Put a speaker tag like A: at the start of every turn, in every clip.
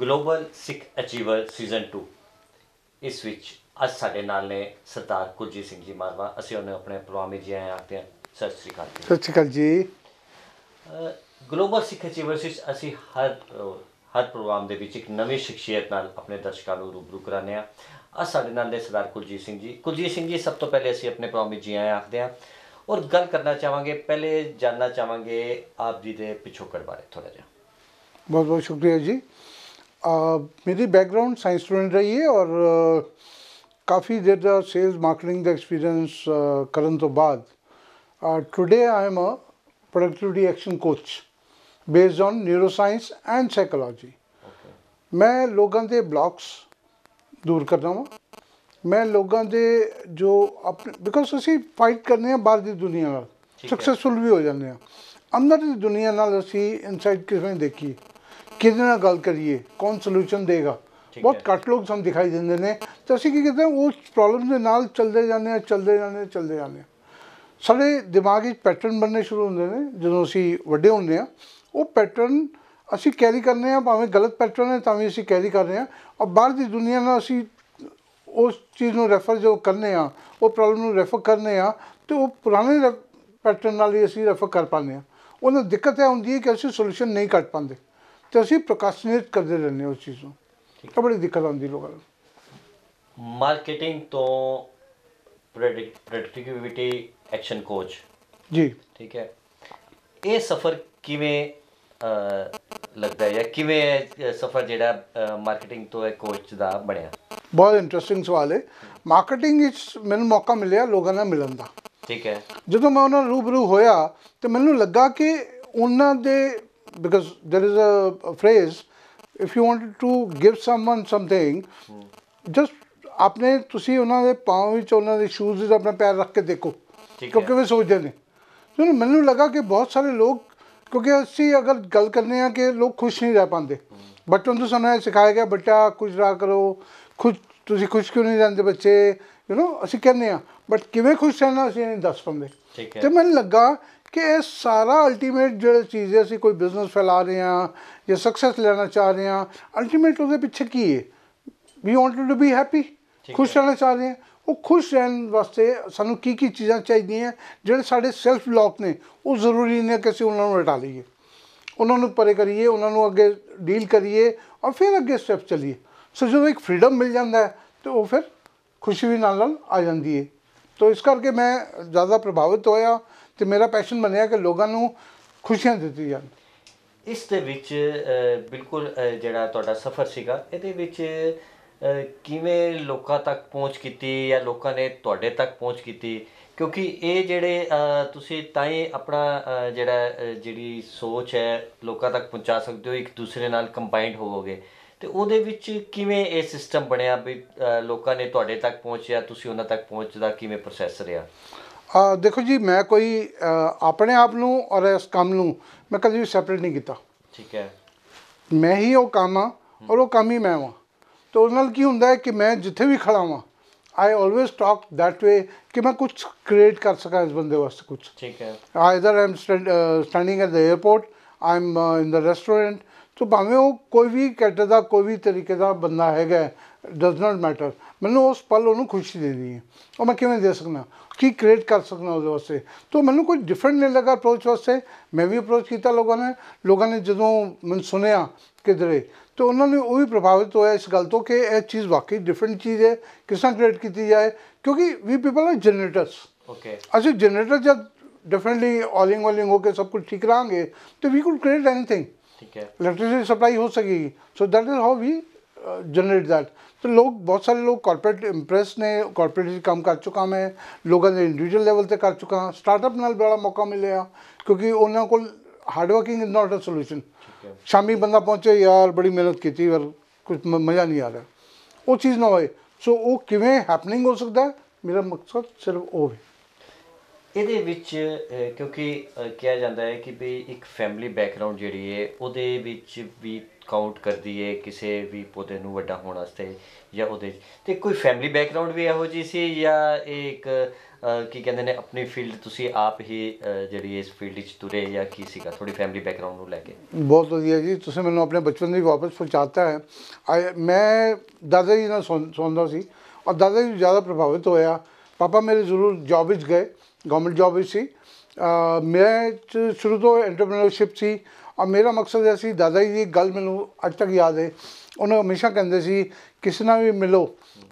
A: global ਸਿੱਖ achiever season 2 ਇਸ ਵਿੱਚ ਅੱਜ ਸਾਡੇ ਨਾਲ ਨੇ ਸਰਦਾਰ ਕੁਲਜੀਤ ਸਿੰਘ ਜੀ ਮਾਰਵਾ ਅਸੀਂ ਉਹਨੇ ਆਪਣੇ ਪ੍ਰੋਗਰਾਮੇ ਜੀ ਆਏ ਆਖਦੇ ਸਤਿ ਸ੍ਰੀ ਅਕਾਲ ਜੀ
B: ਸਤਿ ਸ੍ਰੀ ਅਕਾਲ ਜੀ
A: ਗਲੋਬਲ ਸਿੱਖ ਅਚੀਵਰ ਸਿਸ ਅਸੀਂ ਹਰ ਹਰ ਪ੍ਰੋਗਰਾਮ ਦੇ ਵਿੱਚ ਇੱਕ ਨਵੀਂ ਸ਼ਖਸੀਅਤ ਨਾਲ ਆਪਣੇ ਦਰਸ਼ਕਾਂ ਨੂੰ ਰੂਬਰੂ ਕਰਾਨੇ ਆ ਅੱਜ ਸਾਡੇ ਨਾਲ ਦੇ ਸਰਦਾਰ ਕੁਲਜੀਤ ਸਿੰਘ ਜੀ ਕੁਲਜੀਤ ਸਿੰਘ ਜੀ ਸਭ ਤੋਂ ਪਹਿਲੇ ਅਸੀਂ ਆਪਣੇ ਪ੍ਰੋਗਰਾਮ ਵਿੱਚ ਜੀ ਆਏ ਆਖਦੇ ਆ ਔਰ ਗੱਲ ਕਰਨਾ ਚਾਹਾਂਗੇ ਪਹਿਲੇ ਜਾਨਣਾ ਚਾਹਾਂਗੇ ਆਪ ਜੀ ਦੇ ਪਿਛੋਕੜ ਬਾਰੇ ਥੋੜਾ ਜਿਹਾ
B: ਬਹੁਤ ਬਹੁਤ ਸ਼ੁਕਰੀਆ ਜੀ ਮੇਰੀ ਬੈਕਗ੍ਰਾਉਂਡ ਸਾਇੰਸ ਸਟੂਡੈਂਟ ਰਹੀ ਹੈ ਔਰ ਕਾਫੀ ਦੇਰ ਦਾ ਸੇਲਸ ਮਾਰਕੀਟਿੰਗ ਦਾ ਐਕਸਪੀਰੀਅੰਸ ਕਰਨ ਤੋਂ ਬਾਅਦ today I am a productivity action coach based on neuroscience and psychology ਮੈਂ ਲੋਕਾਂ ਦੇ ਬਲੌਕਸ ਦੂਰ ਕਰਦਾ ਹਾਂ ਮੈਂ ਲੋਕਾਂ ਦੇ ਜੋ ਆਪਣੇ ਬਿਕੋਜ਼ ਅਸੀਂ ਫਾਈਟ ਕਰਨੇ ਆ ਬਾਹਰ ਦੀ ਦੁਨੀਆ ਨਾਲ ਸਕਸੈਸਫੁਲ ਵੀ ਹੋ ਜਾਂਦੇ ਆ ਅੰਦਰ ਦੀ ਦੁਨੀਆ ਨਾਲ ਅਸੀਂ ਇਨਸਾਈਡ ਕਿਵੇਂ ਦੇਖੀਏ ਕਿਹਦੇ ਨਾਲ ਗੱਲ ਕਰੀਏ ਕੌਣ ਸੋਲੂਸ਼ਨ ਦੇਗਾ ਬਹੁਤ ਘੱਟ ਲੋਕ ਸਾਨੂੰ ਦਿਖਾਈ ਦਿੰਦੇ ਨੇ ਤਾਂ ਅਸੀਂ ਕੀ ਕਰਦੇ ਹਾਂ ਉਸ ਪ੍ਰੋਬਲਮ ਦੇ ਨਾਲ ਚੱਲਦੇ ਜਾਂਦੇ ਆ ਚੱਲਦੇ ਜਾਂਦੇ ਆ ਚੱਲਦੇ ਜਾਂਦੇ ਆ ਸਾਡੇ ਦਿਮਾਗ ਵਿੱਚ ਪੈਟਰਨ ਬਣਨੇ ਸ਼ੁਰੂ ਹੁੰਦੇ ਨੇ ਜਦੋਂ ਅਸੀਂ ਵੱਡੇ ਹੁੰਦੇ ਆ ਉਹ ਪੈਟਰਨ ਅਸੀਂ ਕੈਰੀ ਕਰਨੇ ਆ ਭਾਵੇਂ ਗਲਤ ਪੈਟਰਨ ਹੈ ਤਾਂ ਵੀ ਅਸੀਂ ਕੈਰੀ ਕਰ ਰਹੇ ਆ ਔਰ ਬਾਹਰ ਦੀ ਦੁਨੀਆ ਨਾਲ ਅਸੀਂ ਉਸ ਚੀਜ਼ ਨੂੰ ਰੈਫਰ ਜੋ ਕਰਨੇ ਆ ਉਹ ਪ੍ਰੋਬਲਮ ਨੂੰ ਰੈਫਰ ਕਰਨੇ ਆ ਤੇ ਉਹ ਪੁਰਾਣੇ ਪੈਟਰਨ ਨਾਲ ਹੀ ਅਸੀਂ ਰੈਫਰ ਕਰ ਪਾਉਂਦੇ ਆ ਉਹਨਾਂ ਦਿੱਕਤ ਹੈ ਹੁੰਦੀ ਹੈ ਕਿ ਅਸੀਂ ਸੋਲੂਸ਼ਨ ਨਹੀਂ ਕੱਢ ਪਾਉਂਦੇ ਤੇ ਅਸੀਂ ਪ੍ਰਕਾਸ਼ਨਿਤ ਕਰਦੇ ਰਹਿੰਦੇ ਉਸ ਚੀਜ਼ ਨੂੰ ਤਾਂ ਬੜੀ ਦਿੱਕਤ ਆਉਂਦੀ ਲੋਕਾਂ ਨੂੰ
A: ਮਾਰਕੀਟਿੰਗ ਤੋਂ ਪ੍ਰੈਡਿਕਟਿਵਿਟੀ ਐਕਸ਼ਨ ਕੋਚ ਜੀ ਠੀਕ ਹੈ ਇਹ ਸਫਰ ਕਿਵੇਂ ਲੱਗਦਾ ਹੈ ਕਿਵੇਂ ਸਫਰ ਜਿਹੜਾ ਮਾਰਕੀਟਿੰਗ ਤੋਂ ਇੱਕ ਕੋਚ ਦਾ
B: ਬਣਿਆ ਬਹੁਤ ਇੰਟਰਸਟਿੰਗ ਸਵਾਲ ਹੈ ਮਾਰਕੀਟਿੰਗ ਇਸ ਮੈਨੂੰ ਮੌਕਾ ਮਿਲਿਆ ਲੋਕਾਂ ਨਾਲ ਮਿਲਣ ਦਾ ਠੀਕ ਹੈ ਜਦੋਂ ਮੈਂ ਉਹਨਾਂ ਨਾਲ ਰੂਬਰੂ ਹੋਇਆ ਤੇ ਮੈਨੂੰ ਲੱਗਾ ਕਿ ਉਹਨਾਂ ਦੇ because there is a, a phrase if you wanted to give someone something just ਆਪਣੇ ਤੁਸੀਂ ਉਹਨਾਂ ਦੇ ਪਾਉ ਵਿੱਚ ਉਹਨਾਂ ਦੇ ਸ਼ੂਜ਼ ਵਿੱਚ ਆਪਣਾ ਪੈਰ ਰੱਖ ਕੇ ਦੇਖੋ ਕਿਉਂਕਿ ਉਹ ਸੋਚਦੇ ਨੇ ਤੁਹਾਨੂੰ ਮੈਨੂੰ ਲੱਗਾ ਕਿ ਬਹੁਤ ਸਾਰੇ ਲੋਕ ਕਿਉਂਕਿ ਅਸੀਂ ਅਗਰ ਗੱਲ ਕਰਨੇ ਆ ਕਿ ਲੋਕ ਖੁਸ਼ ਨਹੀਂ ਰਹਿ ਪਾਉਂਦੇ ਬਚਪਨ ਤੋਂ ਸਾਨੂੰ ਇਹ ਸਿਖਾਇਆ ਗਿਆ ਬੱਚਾ ਖੁਸ਼ ਰਹਾ ਕਰੋ ਖੁਸ਼ ਤੁਸੀਂ ਖੁਸ਼ ਕਿਉਂ ਨਹੀਂ ਰਹਿੰਦੇ ਬੱਚੇ ਯੂ نو ਅਸੀਂ ਕਹਿੰਦੇ ਆ ਬਟ ਕਿਵੇਂ ਖੁਸ਼ ਰਹਿਣਾ ਅਸੀਂ ਨਹੀਂ ਦੱਸ ਪਾਉਂਦੇ ਤੇ ਮੈਨੂੰ ਲੱਗਾ ਕਿ ਇਹ ਸਾਰਾ ਅਲਟੀਮੇਟ ਜਿਹੜੇ ਚੀਜ਼ ਅਸੀਂ ਕੋਈ ਬਿਜ਼ਨਸ ਫੈਲਾ ਰਹੇ ਆ ਜਾਂ ਸਕਸੈਸ ਲੈਣਾ ਚਾਹ ਰਹੇ ਆ ਅਲਟੀਮੇਟ ਉਹਦੇ ਪਿੱਛੇ ਕੀ ਹੈ we wanted to be happy ਖੁਸ਼ ਰਹਿਣਾ ਚਾਹ ਰਹੇ ਆ ਉਹ ਖੁਸ਼ ਰਹਿਣ ਵਾਸਤੇ ਸਾਨੂੰ ਕੀ ਕੀ ਚੀਜ਼ਾਂ ਚਾਹੀਦੀਆਂ ਜਿਹੜੇ ਸਾਡੇ ਸੈਲਫ ਬਲੌਕ ਨੇ ਉਹ ਜ਼ਰੂਰੀ ਨੇ ਕਿ ਅਸੀਂ ਉਹਨਾਂ ਨੂੰ ਹਟਾ ਲਈਏ ਉਹਨਾਂ ਨੂੰ ਪਰੇ ਕਰੀਏ ਉਹਨਾਂ ਨੂੰ ਅੱਗੇ ਡੀਲ ਕਰੀਏ ਔਰ ਫਿਰ ਅੱਗੇ ਸਟੈਪ ਚਲੀਏ ਸੋ ਜਦੋਂ ਇੱਕ ਫ੍ਰੀडम ਮਿਲ ਜਾਂਦਾ ਹੈ ਤੇ ਉਹ ਫਿਰ ਖੁਸ਼ੀ ਵੀ ਨਾਲ ਨਾਲ ਆ ਜਾਂਦੀ ਹੈ ਤੋ ਇਸ ਕਰਕੇ ਮੈਂ ਜ਼ਿਆਦਾ ਪ੍ਰਭਾਵਿਤ ਹੋਇਆ ਤੇ ਮੇਰਾ ਪੈਸ਼ਨ ਬਣਿਆ ਕਿ ਲੋਕਾਂ ਨੂੰ ਖੁਸ਼ੀਆਂ ਦਿੱਤੀ ਜਾਣ
A: ਇਸ ਦੇ ਵਿੱਚ ਬਿਲਕੁਲ ਜਿਹੜਾ ਤੁਹਾਡਾ ਸਫ਼ਰ ਸੀਗਾ ਇਹਦੇ ਵਿੱਚ ਕਿਵੇਂ ਲੋਕਾਂ ਤੱਕ ਪਹੁੰਚ ਕੀਤੀ ਜਾਂ ਲੋਕਾਂ ਨੇ ਤੁਹਾਡੇ ਤੱਕ ਪਹੁੰਚ ਕੀਤੀ ਕਿਉਂਕਿ ਇਹ ਜਿਹੜੇ ਤੁਸੀਂ ਤਾਂ ਹੀ ਆਪਣਾ ਜਿਹੜਾ ਜਿਹੜੀ ਸੋਚ ਹੈ ਲੋਕਾਂ ਤੱਕ ਪਹੁੰਚਾ ਸਕਦੇ ਹੋ ਇੱਕ ਦੂਸਰੇ ਨਾਲ ਕੰਬਾਈਨਡ ਹੋਵੋਗੇ ਤੇ ਉਹਦੇ ਵਿੱਚ ਕਿਵੇਂ ਇਹ ਸਿਸਟਮ ਬਣਿਆ ਵੀ ਲੋਕਾਂ ਨੇ ਤੁਹਾਡੇ ਤੱਕ ਪਹੁੰਚਿਆ ਤੁਸੀਂ ਉਹਨਾਂ ਤੱਕ ਪਹੁੰਚਦਾ ਕਿਵੇਂ ਪ੍ਰੋਸੈਸ ਰਿਹਾ
B: ਆ ਦੇਖੋ ਜੀ ਮੈਂ ਕੋਈ ਆਪਣੇ ਆਪ ਨੂੰ ਔਰ ਇਸ ਕੰਮ ਨੂੰ ਮੈਂ ਕਦੇ ਵੀ ਸੈਪਰੇਟ ਨਹੀਂ ਕੀਤਾ ਠੀਕ ਹੈ ਮੈਂ ਹੀ ਉਹ ਕੰਮ ਆ ਔਰ ਉਹ ਕੰਮ ਹੀ ਮੈਂ ਵਾਂ ਤੇ ਉਹਨਾਂ ਨਾਲ ਕੀ ਹੁੰਦਾ ਹੈ ਕਿ ਮੈਂ ਜਿੱਥੇ ਵੀ ਖੜਾ ਵਾਂ I always talk that way ਕਿ ਮੈਂ ਕੁਝ ਕ੍ਰੀਏਟ ਕਰ ਸਕਾਂ ਇਸ ਬੰਦੇ ਵਾਸਤੇ ਕੁਝ ਠੀਕ ਹੈ either um standing at the airport um in the restaurant so ਭਾਵੇਂ ਉਹ ਕੋਈ ਵੀ ਕੈਟਰ ਦਾ ਕੋਈ ਵੀ ਤਰੀਕੇ ਦਾ ਬੰਦਾ ਹੈਗਾ ਡਸ ਨਾਟ ਮੈਟਰ ਮੈਨੂੰ ਉਸ ਪਲ ਉਹਨੂੰ ਖੁਸ਼ੀ ਦੇਣੀ ਹੈ ਉਹ ਮੈਂ ਕਿਵੇਂ ਦੇ ਸਕਣਾ ਕੀ ਕ੍ਰੀਏਟ ਕਰ ਸਕਣਾ ਉਹਦੇ ਵਾਸਤੇ ਤੋ ਮੈਨੂੰ ਕੋਈ ਡਿਫਰੈਂਟ ਨਹੀਂ ਲੱਗਾ ਅਪਰੋਚ ਵਾਸਤੇ ਮੈਂ ਵੀ ਅਪਰੋਚ ਕੀਤਾ ਲੋਕਾਂ ਨੇ ਲੋਕਾਂ ਨੇ ਜਦੋਂ ਮੈਂ ਸੁਣਿਆ ਕਿਧਰੇ ਤੋ ਉਹਨਾਂ ਨੇ ਉਹ ਵੀ ਪ੍ਰਭਾਵਿਤ ਹੋਇਆ ਇਸ ਗੱਲ ਤੋਂ ਕਿ ਇਹ ਚੀਜ਼ ਵਾਕਈ ਡਿਫਰੈਂਟ ਚੀਜ਼ ਹੈ ਕਿਸ ਤਰ੍ਹਾਂ ਕ੍ਰੀਏਟ ਕੀਤੀ ਜਾਏ ਕਿਉਂਕਿ we people are generators okay ਅਸੀਂ ਜਨਰੇਟਰ ਜਦ ਡਿਫਰੈਂਟਲੀ ਆਲਿੰਗ ਵਾਲਿੰਗ ਹੋ ਕੇ ਸਭ ਕੁਝ ਠੀਕ ਰਾਂਗੇ ਤੋ ਵੀ ਕੁਡ ਕ੍ਰੀਏਟ ਐਨੀਥਿੰਗ ਠੀਕ ਹੈ ਇਲੈਕਟ੍ਰਿਸਿਟੀ ਸਪਲਾਈ ਹੋ ਸਕੇਗੀ so that is how we generate that ਤੇ ਲੋਕ ਬਹੁਤ ਸਾਰੇ ਲੋਕ ਕਾਰਪੋਰੇਟ ਇੰਪ੍ਰੈਸ ਨੇ ਕਾਰਪੋਰੇਟ ਕੰਮ ਕਰ ਚੁੱਕਾ ਮੈਂ ਲੋਕਾਂ ਦੇ ਇੰਡੀਵਿਜੂਅਲ ਲੈਵਲ ਤੇ ਕਰ ਚੁੱਕਾ ਸਟਾਰਟਅਪ ਨਾਲ ਬੜਾ ਮੌਕਾ ਮਿਲਿਆ ਕਿਉਂਕਿ ਉਹਨਾਂ ਕੋਲ hard working is not a solution ਸ਼ਾਮੀ ਬੰਦਾ ਪਹੁੰਚੇ ਯਾਰ ਬੜੀ ਮਿਹਨਤ ਕੀਤੀ ਪਰ ਕੁਝ ਮਜ਼ਾ ਨਹੀਂ ਆ ਰਿਹਾ ਉਹ ਚੀਜ਼ ਨਾ ਹੋਏ ਸੋ ਉਹ ਕਿਵੇਂ ਹੈਪਨਿੰਗ ਹੋ ਸਕਦਾ ਮੇਰਾ ਮਕਸਦ ਸਿਰਫ ਉਹ ਹੈ
A: ਇਹਦੇ ਵਿੱਚ ਕਿਉਂਕਿ ਕਿਹਾ ਜਾਂਦਾ ਹੈ ਕਿ ਵੀ ਇੱਕ ਫੈਮਿਲੀ ਬੈਕਗ੍ਰਾਉਂਡ ਜਿਹੜੀ ਹੈ ਉਹਦੇ ਵਿੱਚ ਵੀ ਕਾਊਂਟ ਕਰਦੀ ਹੈ ਕਿਸੇ ਵੀ ਪੌਦੇ ਨੂੰ ਵੱਡਾ ਹੋਣ ਵਾਸਤੇ ਜਾਂ ਉਹਦੇ ਤੇ ਕੋਈ ਫੈਮਿਲੀ ਬੈਕਗ੍ਰਾਉਂਡ ਵੀ ਇਹੋ ਜੀ ਸੀ ਜਾਂ ਇੱਕ ਕੀ ਕਹਿੰਦੇ ਨੇ ਆਪਣੀ ਫੀਲਡ ਤੁਸੀਂ ਆਪ ਹੀ ਜਿਹੜੀ ਇਸ ਫੀਲਡ ਵਿੱਚ ਤੁਰੇ ਜਾਂ ਕੀ ਸੀਗਾ ਥੋੜੀ ਫੈਮਿਲੀ ਬੈਕਗ੍ਰਾਉਂਡ ਨੂੰ ਲੈ ਕੇ
B: ਬਹੁਤ ਵਧੀਆ ਜੀ ਤੁਸੀਂ ਮੈਨੂੰ ਆਪਣੇ ਬਚਪਨ ਦੀ ਵਾਪਸ ਪਹੁੰਚਾਤਾ ਹੈ ਮੈਂ ਦਾਦਾ ਜੀ ਨਾਲ ਸੁਣਦਾ ਸੀ ਔਰ ਦਾਦਾ ਜੀ ਜ਼ਿਆਦਾ ਪ੍ਰਭਾਵਿਤ ਹੋਇਆ ਪਾਪਾ ਮੇਰੇ ਜ਼ਰੂਰ ਜੌਬ ਵਿੱਚ ਗਏ ਗਵਰਨਮੈਂਟ ਜੌਬ ਸੀ ਮੈਂ ਸ਼ੁਰੂ ਤੋਂ ਐਂਟਰਪ੍ਰੈਨਰਸ਼ਿਪ ਸੀ ਔਰ ਮੇਰਾ ਮਕਸਦ ਇਹ ਸੀ ਦਾਦਾ ਜੀ ਦੀ ਗੱਲ ਮੈਨੂੰ ਅੱਜ ਤੱਕ ਯਾਦ ਹੈ ਉਹਨਾਂ ਹਮੇਸ਼ਾ ਕਹਿੰਦੇ ਸੀ ਕਿਸੇ ਨਾਲ ਵੀ ਮਿਲੋ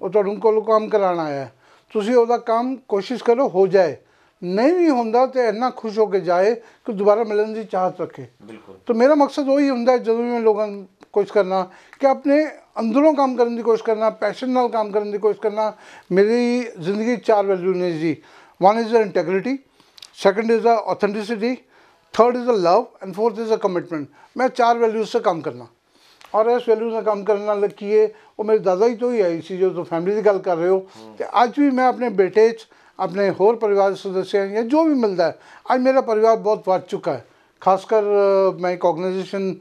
B: ਉਹ ਤੁਹਾਨੂੰ ਕੋਲ ਕੰਮ ਕਰਾਣਾ ਆਇਆ ਤੁਸੀਂ ਉਹਦਾ ਕੰਮ ਕੋਸ਼ਿਸ਼ ਕਰੋ ਹੋ ਜਾਏ ਨਹੀਂ ਵੀ ਹੁੰਦਾ ਤੇ ਇੰਨਾ ਖੁਸ਼ ਹੋ ਕੇ ਜਾਏ ਕਿ ਦੁਬਾਰਾ ਮਿਲਣ ਦੀ ਚਾਹਤ ਰੱਖੇ ਬਿਲਕੁਲ ਤਾਂ ਮੇਰਾ ਮਕਸਦ ਉਹੀ ਹੁੰਦਾ ਜਦੋਂ ਵੀ ਮੈਂ ਲੋਕਾਂ ਨੂੰ ਕੋਸ਼ਿਸ਼ ਕਰਨਾ ਕਿ ਆਪਣੇ ਅੰਦਰੋਂ ਕੰਮ ਕਰਨ ਦੀ ਕੋਸ਼ਿਸ਼ ਕਰਨਾ ਪੈਸ਼ਨ ਨਾਲ ਕੰਮ ਕਰਨ ਦੀ ਕੋਸ਼ਿਸ਼ ਕਰਨਾ ਮੇਰੀ ਜ਼ਿੰਦਗੀ ਚਾਰ ਵੈਲਿਊ ਨੇ ਜੀ One is the integrity, second is the authenticity, third is a love and fourth is a commitment मैं चार वैल्यूज़ से काम करना ਔਰ ਇਸ ਵੈਲਿਊ ਨਾਲ ਕੰਮ ਕਰਨ ਨਾਲ ਕੀ ਹੈ ਉਹ ਮੇਰੇ ਦਾਦਾ ਜੀ ਤੋਂ ਹੀ ਆਈ ਸੀ ਜਦੋਂ ਫੈਮਿਲੀ ਦੀ ਗੱਲ ਕਰ ਰਹੇ ਹੋ ਤੇ ਅੱਜ ਵੀ ਮੈਂ ਆਪਣੇ ਬੇਟੇ 'ਚ ਆਪਣੇ ਹੋਰ ਪਰਿਵਾਰ ਸਦਸਿਆਂ ਜਾਂ ਜੋ ਵੀ ਮਿਲਦਾ ਹੈ ਅੱਜ ਮੇਰਾ ਪਰਿਵਾਰ ਬਹੁਤ ਵੱਧ ਚੁੱਕਾ ਹੈ ਖਾਸ ਕਰ ਮੈਂ ਇੱਕ ਆਰਗੇਨਾਈਜੇਸ਼ਨ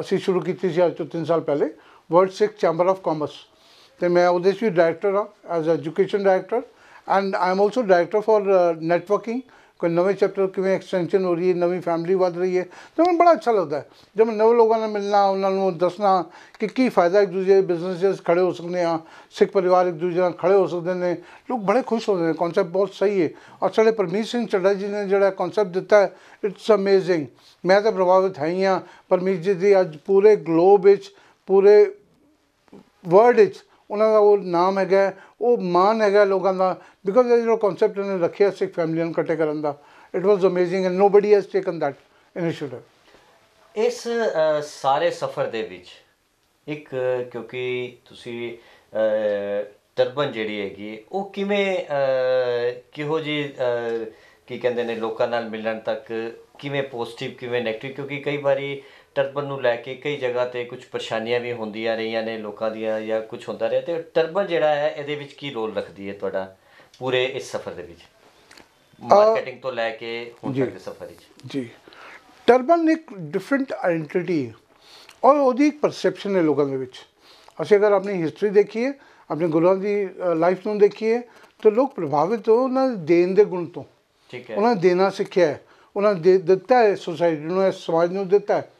B: ਅਸੀਂ ਸ਼ੁਰੂ ਕੀਤੀ ਸੀ ਅੱਜ ਤੋਂ 3 ਸਾਲ ਪਹਿਲੇ World Sikh Chamber of Commerce ਤੇ ਮੈਂ ਉਹਦੇ 'ਚ ਵੀ ਡਾਇਰੈਕਟਰ ਹਾਂ as education director and I am also director for networking ਕੋਈ ਨਵੇਂ ਚੈਪਟਰ ਕਿਵੇਂ ਐਕਸਟੈਂਸ਼ਨ ਹੋ ਰਹੀ ਹੈ ਨਵੀਂ ਫੈਮਿਲੀ ਵੱਧ ਰਹੀ ਹੈ ਤਾਂ ਮੈਨੂੰ ਬੜਾ ਅੱਛਾ ਲੱਗਦਾ ਹੈ ਜਦ ਮੈਂ ਨਵੇਂ ਲੋਕਾਂ ਨਾਲ ਮਿਲਣਾ ਉਹਨਾਂ ਨੂੰ ਦੱਸਣਾ ਕਿ ਕੀ ਫਾਇਦਾ ਇੱਕ ਦੂਜੇ ਬਿਜ਼ਨੈਸਸ ਖੜੇ ਹੋ ਸਕਦੇ ਆ ਸਿੱਖ ਪਰਿਵਾਰ ਇੱਕ ਦੂਜੇ ਨਾਲ ਖੜੇ ਹੋ ਸਕਦੇ ਨੇ ਲੋਕ ਬੜੇ ਖੁਸ਼ ਹੋ ਜਾਂਦੇ ਨੇ ਕਨਸੈਪਟ ਬਹੁਤ ਸਹੀ ਹੈ ਔਰ ਸਾਡੇ ਪਰਮੀਤ ਸਿੰਘ ਚੱਡਾ ਜੀ ਨੇ ਜਿਹੜਾ ਕਨਸੈਪਟ ਦਿੱਤਾ ਹੈ ਇਟਸ ਅਮੇਜ਼ਿੰਗ ਮੈਂ ਤਾਂ ਪ੍ਰਭਾਵਿਤ ਹੈ ਹੀ ਆ ਪਰਮੀਤ ਜੀ ਦੀ ਅੱਜ ਪੂਰੇ ਗਲੋਬ ਵਿੱਚ ਪੂਰੇ ਵਰਲਡ ਵਿੱਚ ਉਹਨਾਂ ਦਾ ਉਹ ਨਾਮ ਹੈਗਾ ਉਹ ਮਾਨ ਹੈਗਾ ਲੋਕਾਂ ਦਾ ਬਿਕੋਜ਼ ਇਹ ਜਿਹੜਾ ਕਨਸੈਪਟ ਨੇ ਰੱਖਿਆ ਸਿੱਖ ਫੈਮਿਲੀ ਨੂੰ ਇਕੱਠੇ ਕਰਨ ਦਾ it was amazing and nobody has taken that initiative
A: ਇਸ ਸਾਰੇ ਸਫ਼ਰ ਦੇ ਵਿੱਚ ਇੱਕ ਕਿਉਂਕਿ ਤੁਸੀਂ ਤਰਬਨ ਜਿਹੜੀ ਹੈਗੀ ਉਹ ਕਿਵੇਂ ਕਿਹੋ ਜੀ ਕੀ ਕਹਿੰਦੇ ਨੇ ਲੋਕਾਂ ਨਾਲ ਮਿਲਣ ਤੱਕ ਕਿਵੇਂ ਪੋਜ਼ਿਟਿਵ ਕਿਵੇਂ ਨੈਗੇਟਿਵ ਕਿਉਂਕਿ ਕਈ ਵਾਰੀ ਟਰਬਨ ਨੂੰ ਲੈ ਕੇ ਕਈ ਜਗ੍ਹਾ ਤੇ ਕੁਝ ਪਰੇਸ਼ਾਨੀਆਂ ਵੀ ਹੁੰਦੀਆਂ ਰਹੀਆਂ ਨੇ ਲੋਕਾਂ ਦੀਆਂ ਜਾਂ ਕੁਝ ਹੁੰਦਾ ਰਿਹਾ ਤੇ ਟਰਬਨ ਜਿਹੜਾ ਹੈ ਇਹਦੇ ਵਿੱਚ ਕੀ ਰੋਲ ਰੱਖਦੀ ਹੈ ਤੁਹਾਡਾ ਪੂਰੇ ਇਸ ਸਫ਼ਰ ਦੇ ਵਿੱਚ ਮਾਰਕੀਟਿੰਗ ਤੋਂ ਲੈ ਕੇ ਹੁਣ ਤੱਕ ਦੇ ਸਫ਼ਰ ਵਿੱਚ
B: ਜੀ ਟਰਬਨ ਇੱਕ ਡਿਫਰੈਂਟ ਆਇਡੈਂਟੀਟੀ ਔਰ ਉਹਦੀ ਇੱਕ ਪਰਸੈਪਸ਼ਨ ਹੈ ਲੋਕਾਂ ਦੇ ਵਿੱਚ ਅਸੀਂ ਅਗਰ ਆਪਣੀ ਹਿਸਟਰੀ ਦੇਖੀਏ ਆਪਣੇ ਗੁਰੂਆਂ ਦੀ ਲਾਈਫ ਨੂੰ ਦੇਖੀਏ ਤਾਂ ਲੋਕ ਪ੍ਰਭਾਵਿਤ ਹੋ ਉਹਨਾਂ ਦੇ ਦੇਣ ਦੇ ਗੁਣ ਤੋਂ ਠੀਕ ਹੈ ਉਹਨਾਂ ਨੇ ਦੇਣਾ ਸਿੱਖਿਆ ਉਹਨਾਂ ਨੇ ਦਿੱਤਾ ਹੈ ਸੋਸਾਇਟੀ ਨੂੰ ਸਮਾਜ ਨੂੰ ਦਿੱਤਾ ਹੈ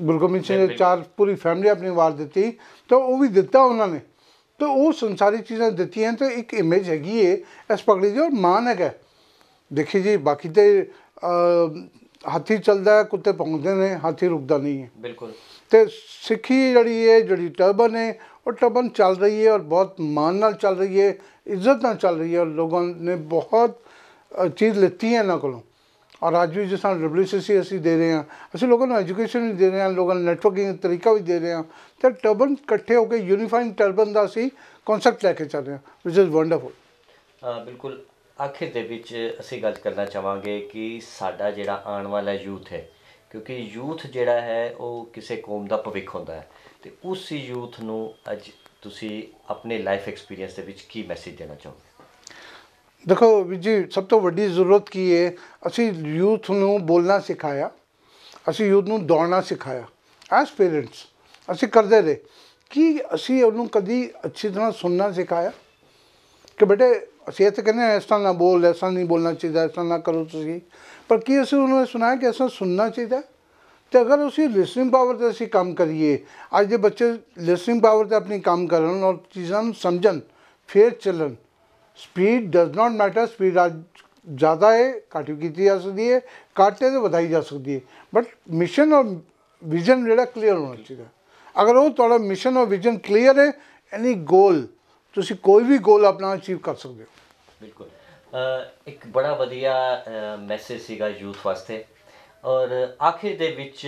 B: ਗੁਰਗੋਬਿੰਦ ਸਿੰਘ ਨੇ ਚਾਰ ਪੂਰੀ ਫੈਮਿਲੀ ਆਪਣੀ ਵਾਰ ਦਿੱਤੀ ਤਾਂ ਉਹ ਵੀ ਦਿੱਤਾ ਉਹਨਾਂ ਨੇ ਤਾਂ ਉਹ ਸੰਸਾਰੀ ਚੀਜ਼ਾਂ ਦਿੱਤੀਆਂ ਤਾਂ ਇੱਕ ਇਮੇਜ ਹੈਗੀ ਐ ਇਸ ਪਗੜੀ ਦੀ ਔਰ ਮਾਨ ਹੈਗਾ ਦੇਖੀ ਜੀ ਬਾਕੀ ਤੇ ਹਾਥੀ ਚੱਲਦਾ ਕੁੱਤੇ ਪਹੁੰਚਦੇ ਨੇ ਹਾਥੀ ਰੁਕਦਾ ਨਹੀਂ ਹੈ ਬਿਲਕੁਲ ਤੇ ਸਿੱਖੀ ਜਿਹੜੀ ਹੈ ਜਿਹੜੀ ਟਰਬਨ ਹੈ ਉਹ ਟਰਬਨ ਚੱਲ ਰਹੀ ਹੈ ਔਰ ਬਹੁਤ ਮਾਨ ਨਾਲ ਚੱਲ ਰਹੀ ਹੈ ਇੱਜ਼ਤ ਨਾਲ ਚੱਲ ਰਹੀ ਹੈ ਔਰ ਲੋਕਾਂ ਨੇ ਬਹੁਤ ਚੀਜ਼ ਲਿੱਤੀ ਹੈ ਇਹਨਾਂ ਕੋਲੋਂ ਔਰ ਅੱਜ ਵੀ ਜਿਸ ਤਰ੍ਹਾਂ ਡਬਲਯੂਸੀਸੀ ਅਸੀਂ ਦੇ ਰਹੇ ਹਾਂ ਅਸੀਂ ਲੋਕਾਂ ਨੂੰ ਐਜੂਕੇਸ਼ਨ ਵੀ ਦੇ ਰਹੇ ਹਾਂ ਲੋਕਾਂ ਨੂੰ ਨੈਟਵਰਕਿੰਗ ਤਰੀਕਾ ਵੀ ਦੇ ਰਹੇ ਹਾਂ ਤੇ ਟਰਬਨ ਇਕੱਠੇ ਹੋ ਕੇ ਯੂਨੀਫਾਈਡ ਟਰਬਨ ਦਾ ਅਸੀਂ ਕਨਸੈਪਟ ਲੈ ਕੇ ਚੱਲ ਰਹੇ ਹਾਂ ਵਿਚ ਇਜ਼ ਵੰਡਰਫੁਲ
A: ਬਿਲਕੁਲ ਆਖਿਰ ਦੇ ਵਿੱਚ ਅਸੀਂ ਗੱਲ ਕਰਨਾ ਚਾਹਾਂਗੇ ਕਿ ਸਾਡਾ ਜਿਹੜਾ ਆਉਣ ਵਾਲਾ ਯੂਥ ਹੈ ਕਿਉਂਕਿ ਯੂਥ ਜਿਹੜਾ ਹੈ ਉਹ ਕਿਸੇ ਕੌਮ ਦਾ ਭਵਿੱਖ ਹੁੰਦਾ ਹੈ ਤੇ ਉਸ ਯੂਥ ਨੂੰ ਅੱਜ ਤੁਸੀਂ ਆਪਣੇ ਲਾਈਫ ਐਕਸਪੀਰੀਅੰਸ ਦੇ ਵਿੱਚ ਕੀ ਮੈਸੇਜ ਦੇਣਾ ਚਾਹੋਗੇ
B: ਦੇਖੋ ਵੀ ਜੀ ਸਭ ਤੋਂ ਵੱਡੀ ਜ਼ਰੂਰਤ ਕੀ ਹੈ ਅਸੀਂ ਯੂਥ ਨੂੰ ਬੋਲਣਾ ਸਿਖਾਇਆ ਅਸੀਂ ਯੂਥ ਨੂੰ ਦੌੜਨਾ ਸਿਖਾਇਆ ਐਸ ਪੇਰੈਂਟਸ ਅਸੀਂ ਕਰਦੇ ਰਹੇ ਕਿ ਅਸੀਂ ਉਹਨੂੰ ਕਦੀ ਅੱਛੀ ਤਰ੍ਹਾਂ ਸੁਣਨਾ ਸਿਖਾਇਆ ਕਿ ਬੇਟੇ ਅਸੀਂ ਇਹ ਤਾਂ ਕਹਿੰਦੇ ਇਸ ਤਰ੍ਹਾਂ ਨਾ ਬੋਲ ਇਸ ਤਰ੍ਹਾਂ ਨਹੀਂ ਬੋਲਣਾ ਚਾਹੀਦਾ ਇਸ ਤਰ੍ਹਾਂ ਨਾ ਕਰੋ ਤੁਸੀਂ ਪਰ ਕੀ ਅਸੀਂ ਉਹਨੂੰ ਸੁਣਾਇਆ ਕਿ ਐਸਾ ਸੁਣਨਾ ਚਾਹੀਦਾ ਤੇ ਅਗਰ ਅਸੀਂ ਲਿਸਨਿੰਗ ਪਾਵਰ ਤੇ ਅਸੀਂ ਕੰਮ ਕਰੀਏ ਅੱਜ ਦੇ ਬੱਚੇ ਲਿਸਨਿੰਗ ਪਾਵਰ ਤੇ ਆਪਣੀ ਕੰਮ ਕਰਨ ਔਰ ਚੀਜ਼ਾਂ ਨੂੰ ਸਮਝਣ ਫੇਰ ਚੱਲਣ speed does not matter speed ਜ਼ਿਆਦਾ ਹੈ ਘੱਟ ਕੀਤੀ ਜਾ ਸਕਦੀ ਹੈ ਘੱਟ ਹੈ ਤਾਂ ਵਧਾਈ ਜਾ ਸਕਦੀ ਹੈ ਬਟ ਮਿਸ਼ਨ ਔਰ ਵਿਜ਼ਨ ਜਿਹੜਾ ਕਲੀਅਰ ਹੋਣਾ ਚਾਹੀਦਾ ਅਗਰ ਉਹ ਤੁਹਾਡਾ ਮਿਸ਼ਨ ਔਰ ਵਿਜ਼ਨ ਕਲੀਅਰ ਹੈ ਐਨੀ ਗੋਲ ਤੁਸੀਂ ਕੋਈ ਵੀ ਗੋਲ ਆਪਣਾ ਅਚੀਵ ਕਰ ਸਕਦੇ ਹੋ
A: ਬਿਲਕੁਲ ਇੱਕ ਬੜਾ ਵਧੀਆ ਮੈਸੇਜ ਸੀਗਾ ਯੂਥ ਵਾਸਤੇ ਔਰ ਆਖਿਰ ਦੇ ਵਿੱਚ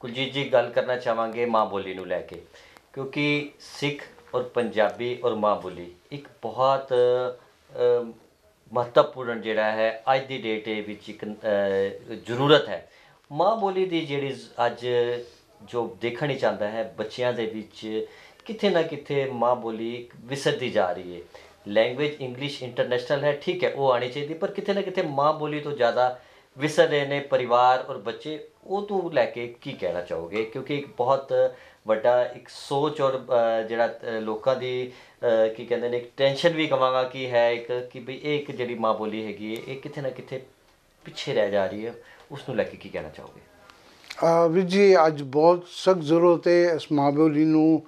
A: ਕੁਲਜੀਤ ਜੀ ਗੱਲ ਕਰਨਾ ਚਾਹਾਂਗੇ ਮਾਂ ਬੋਲੀ ਨੂੰ ਲੈ ਕੇ ਕਿਉਂਕਿ ਸਿੱਖ ਔਰ ਪੰਜਾਬੀ ਔਰ ਮਾਂ ਬੋਲੀ ਇੱਕ ਬਹੁਤ ਮਹੱਤਵਪੂਰਨ ਜਿਹੜਾ ਹੈ ਅੱਜ ਦੀ ਡੇਟ ਦੇ ਵਿੱਚ ਇੱਕ ਜ਼ਰੂਰਤ ਹੈ ਮਾਂ ਬੋਲੀ ਦੀ ਜਿਹੜੀ ਅੱਜ ਜੋ ਦੇਖਣੀ ਚਾਹੁੰਦਾ ਹੈ ਬੱਚਿਆਂ ਦੇ ਵਿੱਚ ਕਿਤੇ ਨਾ ਕਿਤੇ ਮਾਂ ਬੋਲੀ ਵਿਸਰਦੀ ਜਾ ਰਹੀ ਹੈ ਲੈਂਗੁਏਜ ਇੰਗਲਿਸ਼ ਇੰਟਰਨੈਸ਼ਨਲ ਹੈ ਠੀਕ ਹੈ ਉਹ ਆਣੀ ਚਾਹੀਦੀ ਪਰ ਕਿਤੇ ਨਾ ਕਿਤੇ ਮਾਂ ਬੋਲੀ ਤੋਂ ਜ਼ਿਆਦਾ ਵਿਸਰ ਰਹੇ ਨੇ ਪਰਿਵਾਰ ਔਰ ਬੱਚੇ ਉਹ ਤੋਂ ਲੈ ਕੇ ਕੀ ਕਹਿਣਾ ਚਾਹੋਗੇ ਕਿਉਂਕਿ ਇੱਕ ਬਹੁਤ ਵੱਡਾ ਇੱਕ ਸੋਚ ਔਰ ਜਿਹੜਾ ਲੋਕਾਂ ਦੀ ਕੀ ਕਹਿੰਦੇ ਨੇ ਇੱਕ ਟੈਨਸ਼ਨ ਵੀ ਕਵਾਂਗਾ ਕਿ ਹੈ ਇੱਕ ਕਿ ਵੀ ਇਹ ਇੱਕ ਜਿਹੜੀ ਮਾਂ ਬੋਲੀ ਹੈਗੀ ਇਹ ਕਿਥੇ ਨਾ ਕਿਥੇ ਪਿੱਛੇ ਰਹਿ ਜਾ ਰਹੀ ਹੈ ਉਸ ਨੂੰ ਲੈ ਕੇ ਕੀ ਕਹਿਣਾ
B: ਚਾਹੋਗੇ ਵੀ ਜੀ ਅੱਜ ਬਹੁਤ ਸਖਤ ਜ਼ਰੂਰਤ ਹੈ ਇਸ ਮਾਂ ਬੋਲੀ ਨੂੰ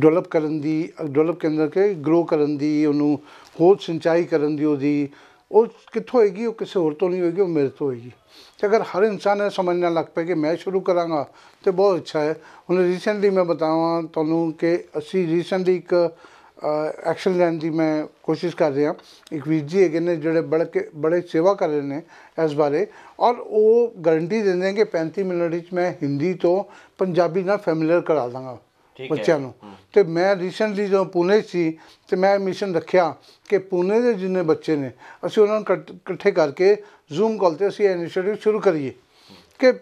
B: ਡਵਲਪ ਕਰਨ ਦੀ ਡਿਵੈਲਪ ਕਰਨ ਕੇ ਗਰੋ ਕਰਨ ਦੀ ਉਹਨੂੰ ਹੋਰ ਸਿੰਚਾਈ ਕਰਨ ਦੀ ਉਹਦੀ ਉਹ ਕਿੱਥੋਂ ਹੋਏਗੀ ਉਹ ਕਿਸੇ ਹੋਰ ਤੋਂ ਨਹੀਂ ਹੋਏਗੀ ਉਹ ਮੇਰੇ ਤੋਂ ਹੋਏਗੀ ਤੇ ਅਗਰ ਹਰ ਇਨਸਾਨ ਇਹ ਸਮਝਣ ਲੱਗ ਪਏ ਕਿ ਮੈਂ ਸ਼ੁਰੂ ਕਰਾਂਗਾ ਤੇ ਬਹੁਤ ਅੱਛਾ ਹੈ ਹੁਣ ਰੀਸੈਂਟਲੀ ਮੈਂ ਬਤਾਵਾਂ ਤੁਹਾਨੂੰ ਕਿ ਅਸੀਂ ਰੀਸੈਂਟਲੀ ਇੱਕ ਐਕਸ਼ਨ ਲੈਣ ਦੀ ਮੈਂ ਕੋਸ਼ਿਸ਼ ਕਰ ਰਿਹਾ ਇੱਕ ਵੀਰ ਜੀ ਹੈਗੇ ਨੇ ਜਿਹੜੇ ਬੜ ਕੇ ਬੜੇ ਸੇਵਾ ਕਰ ਰਹੇ ਨੇ ਇਸ ਬਾਰੇ ਔਰ ਉਹ ਗਾਰੰਟੀ ਦਿੰਦੇ ਨੇ ਕਿ 35 ਮਿੰਟ ਵਿੱਚ ਮੈਂ ਹਿੰਦੀ ਤੋਂ ਪੰਜਾਬੀ ਨਾਲ ਫੈਮਿਲੀਅਰ ਕਰਾ ਦਾਂਗਾ ਬੱਚਿਆਂ ਨੂੰ ਤੇ ਮੈਂ ਰੀਸੈਂਟਲੀ ਜਦੋਂ ਪੁਨੇ ਸੀ ਤੇ ਮੈਂ ਮਿਸ਼ਨ ਰੱਖਿਆ ਕਿ ਪੁਨੇ ਦੇ ਜਿੰਨੇ ਬੱਚੇ ਨੇ ਅਸੀਂ ਉਹਨਾਂ ਨੂੰ ਇਕੱਠੇ ਕਰਕੇ ਜ਼ੂਮ ਕਾਲ ਤੇ ਅਸੀਂ ਇਨੀਸ਼ੀਏਟਿਵ ਸ਼ੁਰੂ ਕਰੀਏ ਕਿ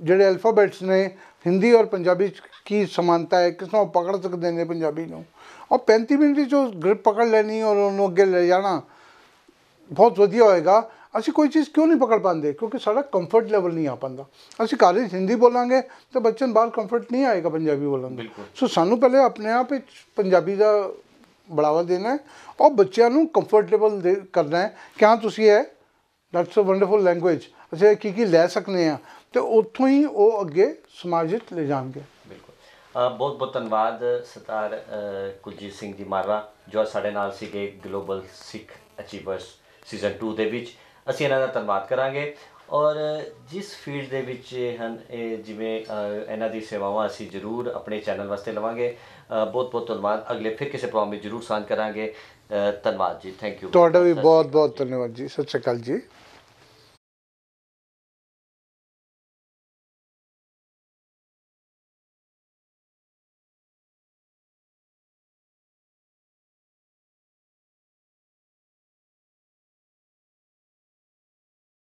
B: ਜਿਹੜੇ ਅਲਫਾਬੈਟਸ ਨੇ ਹਿੰਦੀ ਔਰ ਪੰਜਾਬੀ ਕੀ ਸਮਾਨਤਾ ਹੈ ਕਿਸ ਨੂੰ ਪਕੜ ਸਕਦੇ ਨੇ ਪੰਜਾਬੀ ਨੂੰ ਔਰ 35 ਮਿੰਟ ਵਿੱਚ ਉਹ ਗ੍ਰਿਪ ਪਕੜ ਲੈਣੀ ਔਰ ਉਹਨੂੰ ਅੱਗੇ ਲੈ ਜਾਣਾ ਬਹੁਤ ਵਧੀਆ ਹੋਏਗਾ ਅਸੀਂ ਕੋਈ ਚੀਜ਼ ਕਿਉਂ ਨਹੀਂ ਪਕੜ ਪਾਉਂਦੇ ਕਿਉਂਕਿ ਸਾਡਾ ਕੰਫਰਟ ਲੈਵਲ ਨਹੀਂ ਆ ਪੰਦਾ ਅਸੀਂ ਕਾਲਜ ਹਿੰਦੀ ਬੋਲਾਂਗੇ ਤਾਂ ਬੱਚਨ ਬਾਹਰ ਕੰਫਰਟ ਨਹੀਂ ਆਏਗਾ ਪੰਜਾਬੀ ਬੋਲਣ ਦਾ ਸੋ ਸਾਨੂੰ ਪਹਿਲੇ ਆਪਣੇ ਆਪ ਵਿੱਚ ਪੰਜਾਬੀ ਦਾ ਬੜਾਵਾ ਦੇਣਾ ਹੈ ਔਰ ਬੱਚਿਆਂ ਨੂੰ ਕੰਫਰਟੇਬਲ ਕਰਨਾ ਹੈ ਕਿ ਤੁਸੀਂ ਇਹ ਦੈਟਸ ਅ ਵੰਡਰਫੁਲ ਲੈਂਗੁਏਜ ਅਸੀਂ ਕੀ ਕੀ ਲੈ ਸਕਨੇ ਆ ਤੇ ਉੱਥੋਂ ਹੀ ਉਹ ਅੱਗੇ ਸਮਾਜਿਤ ਲੈ ਜਾਣਗੇ
A: ਬਹੁਤ ਬਹੁਤ ਧੰਨਵਾਦ ਸਤਾਰ ਕੁਲਜੀਤ ਸਿੰਘ ਜੀ ਮਾਰਾ ਜੋ ਸਾਡੇ ਨਾਲ ਸੀਗੇ ਗਲੋਬਲ ਸਿੱਖ ਅਚੀਵਰਸ ਸੀਜ਼ਨ 2 ਦੇ ਵਿੱਚ ਅਸੀਂ ਇਹਨਾਂ ਦਾ ਧੰਨਵਾਦ ਕਰਾਂਗੇ ਔਰ ਜਿਸ ਫੀਲਡ ਦੇ ਵਿੱਚ ਹਨ ਇਹ ਜਿਵੇਂ ਇਹਨਾਂ ਦੀ ਸੇਵਾਵਾਂ ਅਸੀਂ ਜ਼ਰੂਰ ਆਪਣੇ ਚੈਨਲ ਵਾਸਤੇ ਲਵਾਂਗੇ ਬਹੁਤ ਬਹੁਤ ਧੰਨਵਾਦ ਅਗਲੇ ਫਿਰ ਕਿਸੇ ਪ੍ਰੋਗਰਾਮ ਵਿੱਚ ਜ਼ਰੂਰ ਸਾਂਝ ਕਰਾਂਗੇ ਧੰਨਵਾਦ ਜੀ ਥੈਂਕ ਯੂ ਤੁਹਾਡਾ ਵੀ
B: ਬਹੁਤ ਬਹੁਤ ਧੰਨਵਾਦ ਜੀ ਸਤਿ ਸ਼੍ਰੀ ਅਕਾਲ ਜੀ